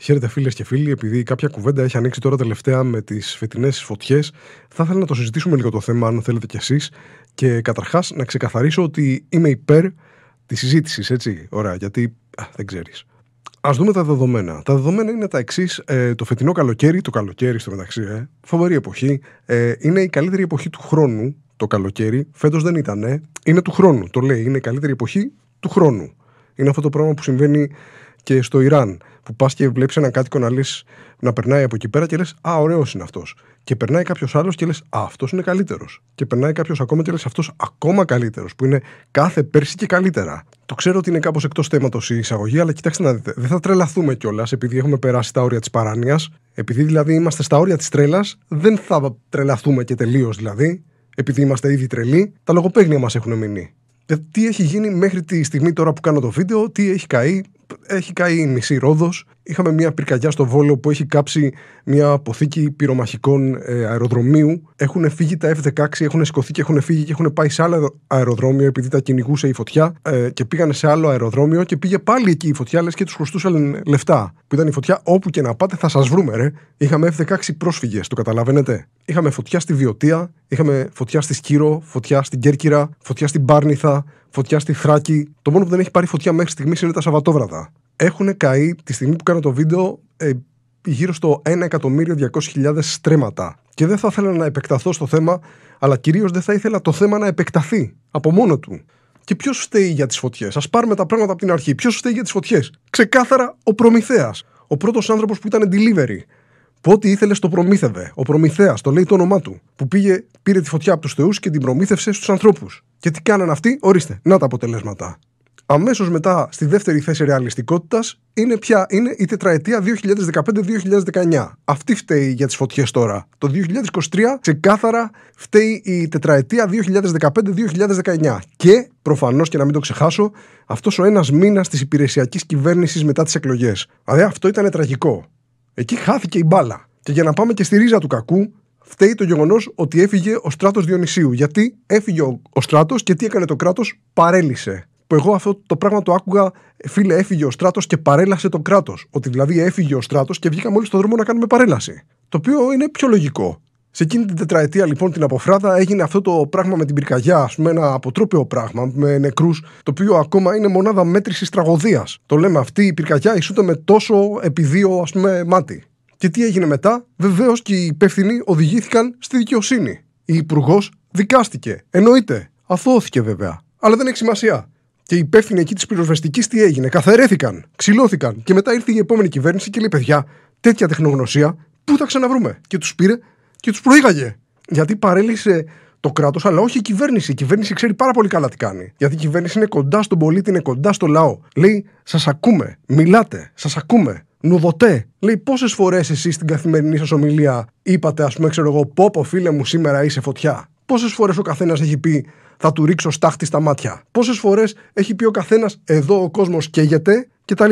Χαίρετε φίλες και φίλοι, επειδή κάποια κουβέντα έχει ανοίξει τώρα τελευταία με τις φετινές φωτιές, θα ήθελα να το συζητήσουμε λίγο το θέμα, αν θέλετε κι εσείς. Και καταρχάς να ξεκαθαρίσω ότι είμαι υπέρ της συζήτησης, έτσι. Ωραία, γιατί α, δεν ξέρεις. Ας δούμε τα δεδομένα. Τα δεδομένα είναι τα εξής. Ε, το φετινό καλοκαίρι, το καλοκαίρι στο μεταξύ, ε, φοβερή εποχή, ε, είναι η καλύτερη εποχή του χρόνου. Το καλοκαίρι, φέτος δεν ήταν, ε, είναι του χρόνου. Το λέει, είναι η καλύτερη εποχή του χρόνου. Είναι αυτό το πράγμα που συμβαίνει και στο Ιράν. Που πας και βλέπεις έναν κάτοικο να, λες, να περνάει από εκεί πέρα και λες Α, ωραίος είναι αυτός. Και περνάει κάποιος άλλος και λες Α, αυτός είναι καλύτερος. Και περνάει κάποιος ακόμα και λες Αυτός ακόμα καλύτερος. Που είναι κάθε πέρσι και καλύτερα. Το ξέρω ότι είναι κάπως εκτός θέματος η εισαγωγή, αλλά κοιτάξτε να δείτε. Δεν θα τρελαθούμε κιόλας επειδή έχουμε περάσει τα όρια της παράνοιας. Επειδή δηλαδή είμαστε στα όρια της τρέλας, δεν θα τρελαθούμε και τελείως δηλαδή. Επειδή είμαστε ήδη τρελοί, τα λογοπαίγνια μας έχουν μείνει. Ε, τι έχει γίνει μέχρι τη στιγμή τώρα που κάνω το βίντεο, τι έχει καεί, έχει καεί η μισή Ρόδος είχαμε μια πυρκαγιά στο Βόλο που έχει κάψει μια αποθήκη πυρομαχικών ε, αεροδρομίου. Έχουν φύγει τα F-16, έχουν σηκωθεί και έχουν φύγει και έχουν πάει σε άλλο αεροδρόμιο επειδή τα κυνηγούσε η φωτιά ε, και πήγαν σε άλλο αεροδρόμιο και πήγε πάλι εκεί η φωτιά, λες και τους χρωστούσαν λεφτά. Που ήταν η φωτιά, όπου και να πάτε θα σας βρούμε, ρε. Είχαμε F-16 πρόσφυγες, το καταλαβαίνετε. Είχαμε φωτιά στη Βιωτία, είχαμε φωτιά στη Σκύρο, φωτιά στην Κέρκυρα, φωτιά στην Πάρνηθα, φωτιά στη Θράκη. Το μόνο που δεν έχει πάρει φωτιά μέχρι στιγμής είναι τα Σαββατόβραδα έχουν καεί τη στιγμή που κάνω το βίντεο ε, γύρω στο 1.200.000 στρέμματα. Και δεν θα ήθελα να επεκταθώ στο θέμα, αλλά κυρίως δεν θα ήθελα το θέμα να επεκταθεί από μόνο του. Και ποιος φταίει για τις φωτιές. Ας πάρουμε τα πράγματα από την αρχή. Ποιος φταίει για τις φωτιές. Ξεκάθαρα ο προμηθέας. Ο πρώτος άνθρωπος που ήταν delivery. Που ό,τι ήθελε το προμήθευε. Ο προμηθέας, το λέει το όνομά του. Που πήγε, πήρε τη φωτιά από τους Θεούς και την προμήθευσε στους ανθρώπους. Και τι κάνανε αυτοί, ορίστε, να τα αποτελέσματα. Αμέσως μετά, στη δεύτερη θέση ρεαλιστικότητας, είναι πια είναι η τετραετία 2015-2019. Αυτή φταίει για τις φωτιές τώρα. Το 2023 ξεκάθαρα φταίει η τετραετία 2015-2019. Και προφανώς και να μην το ξεχάσω, αυτός ο ένας μήνας της υπηρεσιακής κυβέρνησης μετά τις εκλογές. Δηλαδή αυτό ήταν τραγικό. Εκεί χάθηκε η μπάλα. Και για να πάμε και στη ρίζα του κακού, φταίει το γεγονός ότι έφυγε ο στράτος Διονυσίου. Γιατί έφυγε ο, ο στράτος και τι έκανε το κράτος, παρέλυσε που εγώ αυτό το πράγμα το άκουγα, φίλε, έφυγε ο στράτος και παρέλασε το κράτος. Ότι δηλαδή έφυγε ο στράτος και βγήκαμε όλοι στον δρόμο να κάνουμε παρέλαση. Το οποίο είναι πιο λογικό. Σε εκείνη την τετραετία λοιπόν την αποφράδα έγινε αυτό το πράγμα με την πυρκαγιά, ας πούμε, ένα αποτρόπαιο πράγμα με νεκρούς, το οποίο ακόμα είναι μονάδα μέτρησης τραγωδίας. Το λέμε αυτή η πυρκαγιά ισούται με τόσο επιδείο ας πούμε, μάτι. Και τι έγινε μετά, βεβαίως και οι υπεύθυνοι οδηγήθηκαν στη δικαιοσύνη. Η υπουργός δικάστηκε. Εννοείται. Αθώθηκε βέβαια. Αλλά δεν έχει σημασία και υπεύθυνοι εκεί της πυροσβεστικής τι έγινε. Καθαρέθηκαν, ξυλώθηκαν. Και μετά ήρθε η επόμενη κυβέρνηση και λέει: Παιδιά, τέτοια τεχνογνωσία, πού θα ξαναβρούμε. Και τους πήρε και τους προήγαγε. Γιατί παρέλυσε το κράτος, αλλά όχι η κυβέρνηση. Η κυβέρνηση ξέρει πάρα πολύ καλά τι κάνει. Γιατί η κυβέρνηση είναι κοντά στον πολίτη, είναι κοντά στο λαό. Λέει: Σας ακούμε, μιλάτε, σας ακούμε. Νουδωτέ. Λέει πόσες φορές εσείς στην καθημερινή σας ομιλία είπατε, ας πούμε, ξέρω εγώ, Πόπο, φίλε μου, σήμερα είσαι φωτιά. Πόσες φορές ο καθένας έχει πει θα του ρίξω στάχτη στα μάτια. Πόσες φορές έχει πει ο καθένας, εδώ ο κόσμος καίγεται κτλ.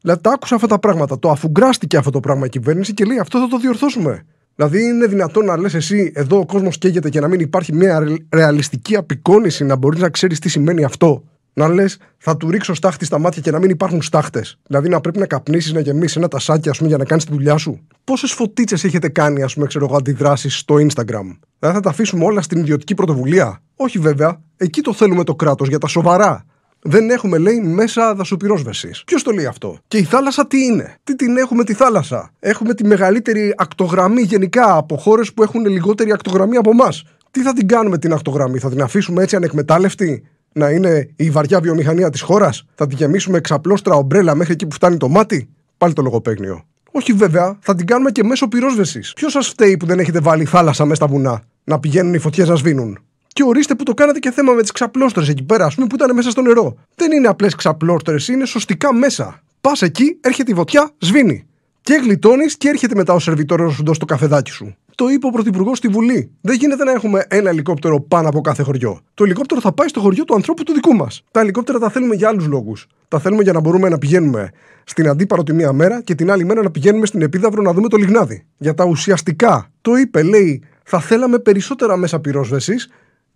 Δηλαδή τα άκουσα αυτά τα πράγματα. Το αφουγκράστηκε αυτό το πράγμα η κυβέρνηση και λέει αυτό θα το διορθώσουμε. Δηλαδή, είναι δυνατόν να λες εσύ, εδώ ο κόσμος καίγεται και να μην υπάρχει μια ρεαλιστική απεικόνηση να μπορείς να ξέρεις τι σημαίνει αυτό να λες, θα του ρίξω στάχτη στα μάτια και να μην υπάρχουν στάχτες. Δηλαδή να πρέπει να καπνίσεις, να γεμίσεις ένα τασάκι, ας πούμε, για να κάνεις τη δουλειά σου. Πόσες φωτίτσες έχετε κάνει, ας πούμε, ξέρω εγώ, αντιδράσεις στο Instagram. Δηλαδή θα τα αφήσουμε όλα στην ιδιωτική πρωτοβουλία. Όχι βέβαια, εκεί το θέλουμε το κράτος για τα σοβαρά. Δεν έχουμε, λέει, μέσα δασοπυρόσβεσης. Ποιος το λέει αυτό. Και η θάλασσα τι είναι. Τι την έχουμε τη θάλασσα. Έχουμε τη μεγαλύτερη ακτογραμμή γενικά από χώρες που έχουν λιγότερη ακτογραμμή από εμάς. Τι θα την κάνουμε την ακτογραμμή, θα την αφήσουμε έτσι ανεκμετάλλευτη να είναι η βαριά βιομηχανία της χώρας, θα τη γεμίσουμε ξαπλώστρα ομπρέλα μέχρι εκεί που φτάνει το μάτι. Πάλι το λογοπαίγνιο. Όχι βέβαια, θα την κάνουμε και μέσω πυρόσβεσης. Ποιος σας φταίει που δεν έχετε βάλει θάλασσα μέσα στα βουνά να πηγαίνουν οι φωτιές να σβήνουν. Και ορίστε που το κάνατε και θέμα με τις ξαπλώστρες εκεί πέρα, ας πούμε, που ήταν μέσα στο νερό. Δεν είναι απλές ξαπλώστρες, είναι σωστικά μέσα. Πας εκεί, έρχεται η βοτιά, σβήνει. Και γλιτώνεις και έρχεται μετά ο σερβιτόρος να σου δώσει το καφεδάκι σου. Το είπε ο Πρωθυπουργός στη Βουλή. Δεν γίνεται να έχουμε ένα ελικόπτερο πάνω από κάθε χωριό. Το ελικόπτερο θα πάει στο χωριό του ανθρώπου του δικού μας. Τα ελικόπτερα τα θέλουμε για άλλους λόγους. Τα θέλουμε για να μπορούμε να πηγαίνουμε στην αντίπαρο τη μία μέρα και την άλλη μέρα να πηγαίνουμε στην επίδαυρο να δούμε το λιγνάδι. Για τα ουσιαστικά. Το είπε, λέει, θα θέλαμε περισσότερα μέσα πυρόσβεσης.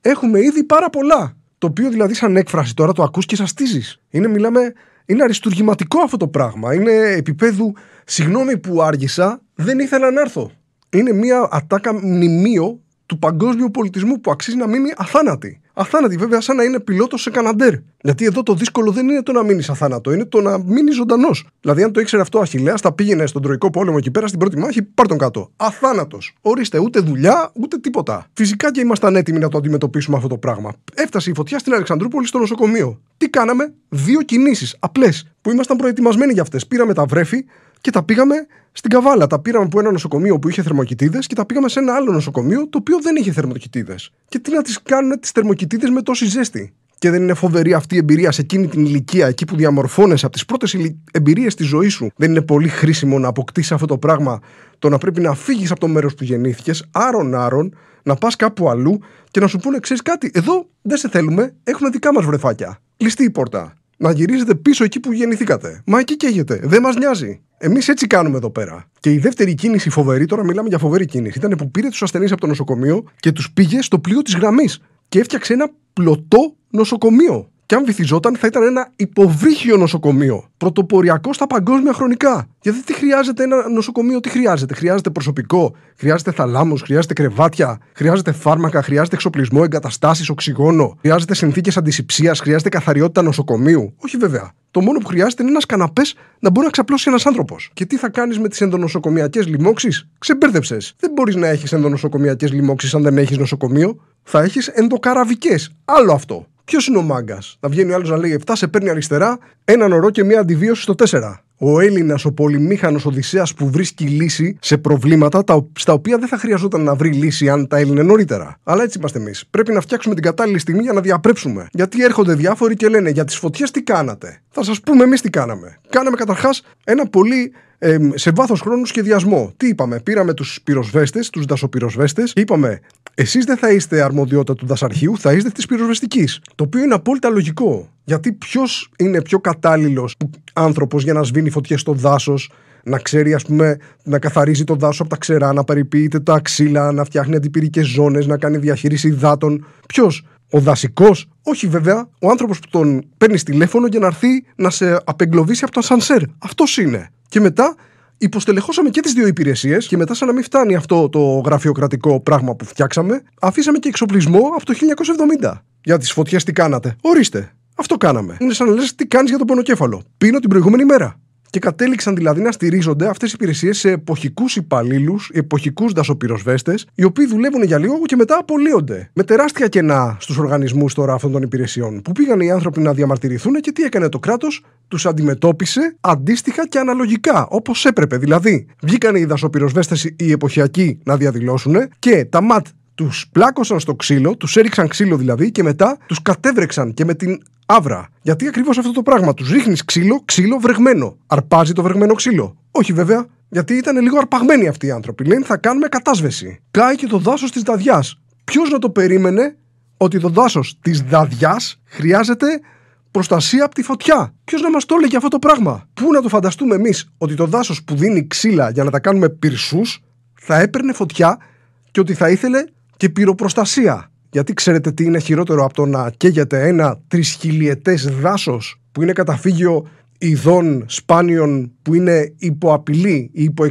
Έχουμε ήδη πάρα πολλά. Το οποίο δηλαδή σαν έκφραση τώρα το ακούς και σαστίζει. Είναι, μιλάμε, είναι αριστουργηματικό αυτό το πράγμα. Είναι επίπεδου, συγγνώμη που άργησα, δεν ήθελα να έρθω είναι μια ατάκα μνημείο του παγκόσμιου πολιτισμού που αξίζει να μείνει αθάνατη. Αθάνατη, βέβαια, σαν να είναι πιλότος σε καναντέρ. Γιατί εδώ το δύσκολο δεν είναι το να μείνεις αθάνατο, είναι το να μείνεις ζωντανός. Δηλαδή, αν το ήξερε αυτό ο Αχηλέα, θα πήγαινε στον Τροϊκό Πόλεμο εκεί πέρα στην πρώτη μάχη, πάρ τον κάτω. Αθάνατος. Ορίστε, ούτε δουλειά, ούτε τίποτα. Φυσικά και ήμασταν έτοιμοι να το αντιμετωπίσουμε αυτό το πράγμα. Έφτασε η φωτιά στην Αλεξανδρούπολη στο νοσοκομείο. Τι κάναμε, δύο κινήσεις απλές που ήμασταν προετοιμασμένοι για αυτές. Πήραμε τα βρέφη, και τα πήγαμε στην Καβάλα. Τα πήραμε από ένα νοσοκομείο που είχε θερμοκοιτίδες και τα πήγαμε σε ένα άλλο νοσοκομείο το οποίο δεν είχε θερμοκοιτίδες. Και τι να τις κάνουν τις θερμοκοιτίδες με τόση ζέστη. Και δεν είναι φοβερή αυτή η εμπειρία σε εκείνη την ηλικία, εκεί που διαμορφώνεσαι από τις πρώτες εμπειρίες της ζωής σου. Δεν είναι πολύ χρήσιμο να αποκτήσεις αυτό το πράγμα το να πρέπει να φύγεις από το μέρος που γεννήθηκες, άρον-άρον, να πας κάπου αλλού και να σου πούνε: Ξέρεις κάτι, εδώ δεν σε θέλουμε, έχουμε δικά μας βρεφάκια. Κλειστή η πόρτα να γυρίζετε πίσω εκεί που γεννηθήκατε. Μα εκεί καίγεται. Δεν μας νοιάζει. Εμείς έτσι κάνουμε εδώ πέρα. Και η δεύτερη κίνηση, φοβερή, τώρα μιλάμε για φοβερή κίνηση, ήταν που πήρε τους ασθενείς από το νοσοκομείο και τους πήγε στο πλοίο της γραμμής. Και έφτιαξε ένα πλωτό νοσοκομείο και αν βυθιζόταν θα ήταν ένα υποβρύχιο νοσοκομείο. Πρωτοποριακό στα παγκόσμια χρονικά. Γιατί τι χρειάζεται ένα νοσοκομείο, τι χρειάζεται. Χρειάζεται προσωπικό, χρειάζεται θαλάμου, χρειάζεται κρεβάτια, χρειάζεται φάρμακα, χρειάζεται εξοπλισμό, εγκαταστάσεις, οξυγόνο, χρειάζεται συνθήκες αντισηψία, χρειάζεται καθαριότητα νοσοκομείου. Όχι βέβαια. Το μόνο που χρειάζεται είναι ένας καναπές να μπορεί να ξαπλώσει ένας άνθρωπος. Και τι θα κάνεις με τις ενδονοσοκομιακές λοιμώξεις. Ξεμπέρδεψες. Δεν μπορείς να έχεις ενδονοσοκομιακές λοιμώξεις αν δεν έχεις νοσοκομείο. Θα έχεις ενδοκαραβικές. Άλλο αυτό. Ποιος είναι ο μάγκας. Να βγαίνει ο άλλος να λέει 7, σε παίρνει αριστερά, έναν ωρό και μία αντιβίωση στο 4. Ο Έλληνας, ο πολυμήχανος Οδυσσέας που βρίσκει λύση σε προβλήματα τα, στα οποία δεν θα χρειαζόταν να βρει λύση αν τα έλυνε νωρίτερα. Αλλά έτσι είμαστε εμείς. Πρέπει να φτιάξουμε την κατάλληλη στιγμή για να διαπρέψουμε. Γιατί έρχονται διάφοροι και λένε για τις φωτιές τι κάνατε. Θα σας πούμε εμείς τι κάναμε. Κάναμε καταρχάς ένα πολύ ε, σε βάθος χρόνου σχεδιασμό. Τι είπαμε, πήραμε τους πυροσβέστες, τους δασοπυροσβέστες, είπαμε εσείς δεν θα είστε αρμοδιότητα του δασαρχείου, θα είστε της πυροσβεστικής. Το οποίο είναι απόλυτα λογικό. Γιατί ποιος είναι πιο κατάλληλος άνθρωπος για να σβήνει φωτιές στο δάσος, να ξέρει, ας πούμε, να καθαρίζει το δάσος από τα ξερά, να περιποιείται τα ξύλα, να φτιάχνει αντιπυρικές ζώνες, να κάνει διαχείριση υδάτων. Ποιος, ο δασικός, όχι βέβαια, ο άνθρωπος που τον παίρνει τηλέφωνο για να έρθει να σε απεγκλωβίσει από το ασανσέρ. Αυτός είναι. Και μετά υποστελεχώσαμε και τις δύο υπηρεσίες και μετά, σαν να μην φτάνει αυτό το γραφειοκρατικό πράγμα που φτιάξαμε, αφήσαμε και εξοπλισμό από το 1970. Για τις φωτιές τι κάνατε. Ορίστε. Αυτό κάναμε. Είναι σαν να λες τι κάνεις για τον πονοκέφαλο. Πίνω την προηγούμενη μέρα και κατέληξαν δηλαδή να στηρίζονται αυτές οι υπηρεσίες σε εποχικούς υπαλλήλους, εποχικούς δασοπυροσβέστες, οι οποίοι δουλεύουν για λίγο και μετά απολύονται. Με τεράστια κενά στους οργανισμούς τώρα αυτών των υπηρεσιών, που πήγαν οι άνθρωποι να διαμαρτυρηθούν και τι έκανε το κράτος, τους αντιμετώπισε αντίστοιχα και αναλογικά, όπως έπρεπε. Δηλαδή, βγήκαν οι δασοπυροσβέστες οι εποχιακοί να διαδηλώσουν και τα ΜΑΤ τους πλάκωσαν στο ξύλο, τους έριξαν ξύλο δηλαδή και μετά τους κατέβρεξαν και με την άβρα. Γιατί ακριβώς αυτό το πράγμα. Τους ρίχνεις ξύλο, ξύλο βρεγμένο. Αρπάζει το βρεγμένο ξύλο. Όχι βέβαια, γιατί ήταν λίγο αρπαγμένοι αυτοί οι άνθρωποι. Λένε θα κάνουμε κατάσβεση. Κάει και το δάσος της δαδιάς. Ποιος να το περίμενε ότι το δάσος της δαδιάς χρειάζεται προστασία από τη φωτιά. Ποιος να μας το έλεγε αυτό το πράγμα. Πού να το φανταστούμε εμείς ότι το δάσος που δίνει ξύλα για να τα κάνουμε πυρσούς θα έπαιρνε φωτιά και ότι θα ήθελε και πυροπροστασία. Γιατί ξέρετε τι είναι χειρότερο από το να καίγεται ένα τρισχυλιετέ δάσος που είναι καταφύγιο ειδών σπάνιων που είναι υπό ή υπό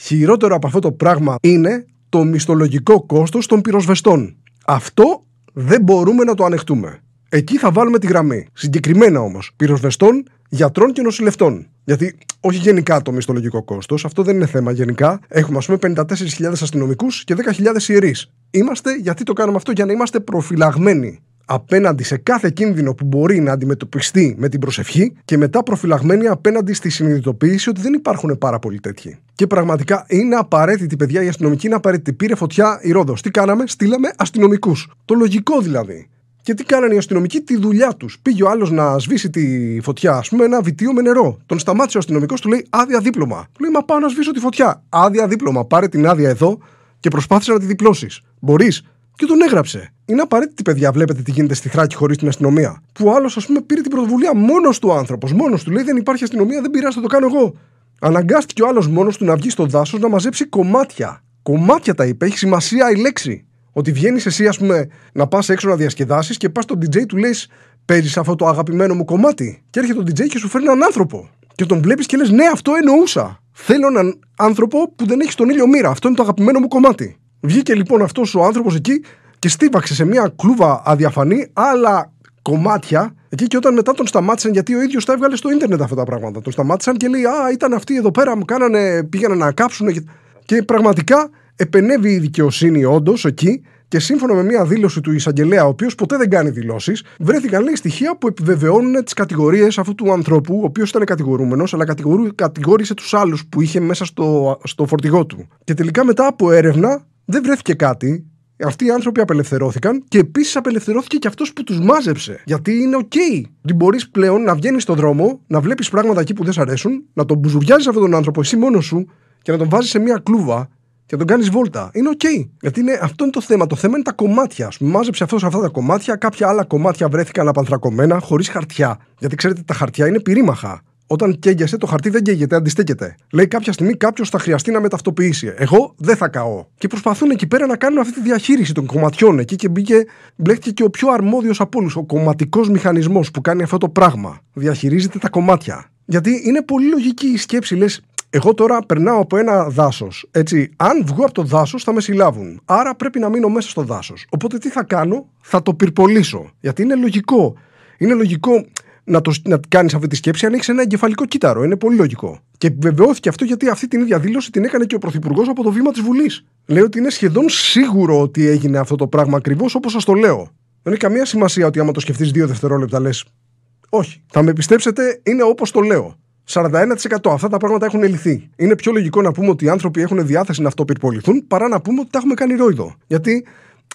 Χειρότερο από αυτό το πράγμα είναι το μισθολογικό κόστος των πυροσβεστών. Αυτό δεν μπορούμε να το ανεχτούμε. Εκεί θα βάλουμε τη γραμμή. Συγκεκριμένα όμως, πυροσβεστών γιατρών και νοσηλευτών. Γιατί όχι γενικά το μισθολογικό κόστος, αυτό δεν είναι θέμα γενικά. Έχουμε ας πούμε 54.000 αστυνομικούς και 10.000 ιερείς. Είμαστε, γιατί το κάνουμε αυτό, για να είμαστε προφυλαγμένοι απέναντι σε κάθε κίνδυνο που μπορεί να αντιμετωπιστεί με την προσευχή και μετά προφυλαγμένοι απέναντι στη συνειδητοποίηση ότι δεν υπάρχουν πάρα πολλοί τέτοιοι. Και πραγματικά είναι απαραίτητη, παιδιά, η αστυνομική είναι απαραίτητη. Πήρε φωτιά η Ρόδος. Τι κάναμε, στείλαμε αστυνομικούς. Το λογικό δηλαδή. Και τι κάνανε οι αστυνομικοί, τη δουλειά τους. Πήγε ο άλλος να σβήσει τη φωτιά, ας πούμε, ένα βιτίο με νερό. Τον σταμάτησε ο αστυνομικός, του λέει άδεια δίπλωμα. Του λέει Μα πάω να σβήσω τη φωτιά. Άδεια δίπλωμα. Πάρε την άδεια εδώ και προσπάθησε να τη διπλώσεις. Μπορείς. Και τον έγραψε. Είναι απαραίτητη, παιδιά, βλέπετε τι γίνεται στη Θράκη χωρίς την αστυνομία. Που άλλος, ας πούμε, πήρε την πρωτοβουλία μόνος του άνθρωπος. Μόνος του λέει: Δεν υπάρχει αστυνομία, δεν πειράζει, το κάνω εγώ. Αναγκάστηκε ο άλλος μόνος του να βγει στο δάσος να μαζέψει κομμάτια. Κομμάτια τα είπε, έχει σημασία η λέξη. Ότι βγαίνεις εσύ, ας πούμε, να πας έξω να διασκεδάσεις και πας στον DJ του λες: Παίζεις αυτό το αγαπημένο μου κομμάτι. Και έρχεται ο DJ και σου φέρνει έναν άνθρωπο. Και τον βλέπεις και λες: Ναι, αυτό εννοούσα. Θέλω έναν άνθρωπο που δεν έχει τον ήλιο μοίρα. Αυτό είναι το αγαπημένο μου κομμάτι. Βγήκε λοιπόν αυτός ο άνθρωπος εκεί και στίβαξε σε μια κλούβα αδιαφανή άλλα κομμάτια. Εκεί και όταν μετά τον σταμάτησαν, γιατί ο ίδιος τα έβγαλε στο ίντερνετ αυτά τα πράγματα. Τον σταμάτησαν και λέει: Α, ήταν αυτοί εδώ πέρα, μου κάνανε, πήγαιναν να κάψουν. και πραγματικά επενεύει η δικαιοσύνη όντως εκεί και σύμφωνα με μια δήλωση του εισαγγελέα, ο οποίος ποτέ δεν κάνει δηλώσεις, βρέθηκαν λέει στοιχεία που επιβεβαιώνουν τις κατηγορίες αυτού του ανθρώπου, ο οποίος ήταν κατηγορούμενος, αλλά κατηγορού, κατηγόρησε τους άλλους που είχε μέσα στο, στο φορτηγό του. Και τελικά μετά από έρευνα δεν βρέθηκε κάτι. Αυτοί οι άνθρωποι απελευθερώθηκαν και επίσης απελευθερώθηκε και αυτός που τους μάζεψε. Γιατί είναι OK. Ότι μπορείς πλέον να βγαίνεις στον δρόμο, να βλέπεις πράγματα εκεί που δεν σ' αρέσουν, να τον μπουζουριάζεις αυτόν τον άνθρωπο εσύ μόνος σου και να τον βάζεις σε μια κλούβα και τον κάνεις βόλτα. Είναι οκ. Γιατί αυτό είναι το θέμα. Το θέμα είναι τα κομμάτια. Σου μάζεψε αυτός αυτά τα κομμάτια. Κάποια άλλα κομμάτια βρέθηκαν απανθρακωμένα, χωρίς χαρτιά. Γιατί ξέρετε, τα χαρτιά είναι πυρήμαχα. Όταν καίγεσαι, το χαρτί δεν καίγεται, αντιστέκεται. Λέει κάποια στιγμή κάποιος θα χρειαστεί να μεταυτοποιήσει. Εγώ δεν θα καώ. Και προσπαθούν εκεί πέρα να κάνουν αυτή τη διαχείριση των κομματιών. Εκεί και μπήκε, μπλέχτηκε και ο πιο αρμόδιος από όλους. Ο κομματικός μηχανισμός που κάνει αυτό το πράγμα. Διαχειρίζεται τα κομμάτια. Γιατί είναι πολύ λογική η σκέψη, λες, εγώ τώρα περνάω από ένα δάσος. Έτσι, αν βγω από το δάσος, θα με συλλάβουν. Άρα πρέπει να μείνω μέσα στο δάσος. Οπότε τι θα κάνω, θα το πυρπολίσω. Γιατί είναι λογικό. Είναι λογικό να, το, να κάνεις αυτή τη σκέψη αν έχεις ένα εγκεφαλικό κύτταρο. Είναι πολύ λογικό. Και επιβεβαιώθηκε αυτό γιατί αυτή την ίδια δήλωση την έκανε και ο Πρωθυπουργός από το βήμα της Βουλής. Λέει ότι είναι σχεδόν σίγουρο ότι έγινε αυτό το πράγμα ακριβώς όπως σας το λέω. Δεν έχει καμία σημασία ότι άμα το σκεφτείς δύο δευτερόλεπτα λες. Όχι. Θα με πιστέψετε, είναι όπως το λέω. 41%. Αυτά τα πράγματα έχουν λυθεί. Είναι πιο λογικό να πούμε ότι οι άνθρωποι έχουν διάθεση να αυτοπυρποληθούν παρά να πούμε ότι τα έχουμε κάνει ρόιδο. Γιατί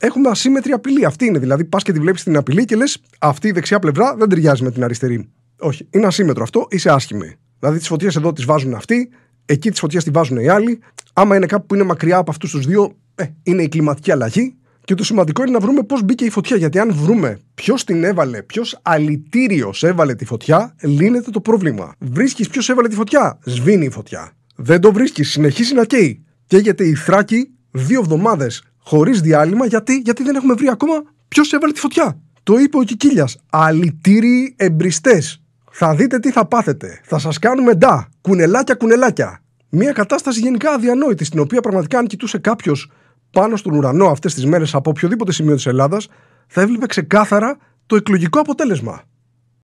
έχουμε ασύμετρη απειλή. Αυτή είναι. Δηλαδή, πας και τη βλέπεις την απειλή και λες, αυτή η δεξιά πλευρά δεν ταιριάζει με την αριστερή. Όχι, είναι ασύμετρο αυτό, είσαι άσχημη. Δηλαδή, τις φωτιές εδώ τις βάζουν αυτοί, εκεί τις φωτιές τη βάζουν οι άλλοι. Άμα είναι κάπου που είναι μακριά από αυτούς τους δύο, ε, είναι η κλιματική αλλαγή και το σημαντικό είναι να βρούμε πώς μπήκε η φωτιά. Γιατί αν βρούμε ποιος την έβαλε, ποιος αλητήριο έβαλε τη φωτιά, λύνεται το πρόβλημα. Βρίσκεις ποιος έβαλε τη φωτιά, σβήνει η φωτιά. Δεν το βρίσκεις, συνεχίζει να καίει. Καίγεται η Θράκη δύο εβδομάδες χωρίς διάλειμμα. Γιατί? γιατί δεν έχουμε βρει ακόμα ποιος έβαλε τη φωτιά. Το είπε ο Κικίλιας. Αλητήριοι εμπριστές. Θα δείτε τι θα πάθετε. Θα σας κάνουμε ντά. Κουνελάκια, κουνελάκια. Μια κατάσταση γενικά αδιανόητη, στην οποία πραγματικά αν κοιτούσε κάποιος πάνω στον ουρανό αυτές τις μέρες από οποιοδήποτε σημείο της Ελλάδας, θα έβλεπε ξεκάθαρα το εκλογικό αποτέλεσμα.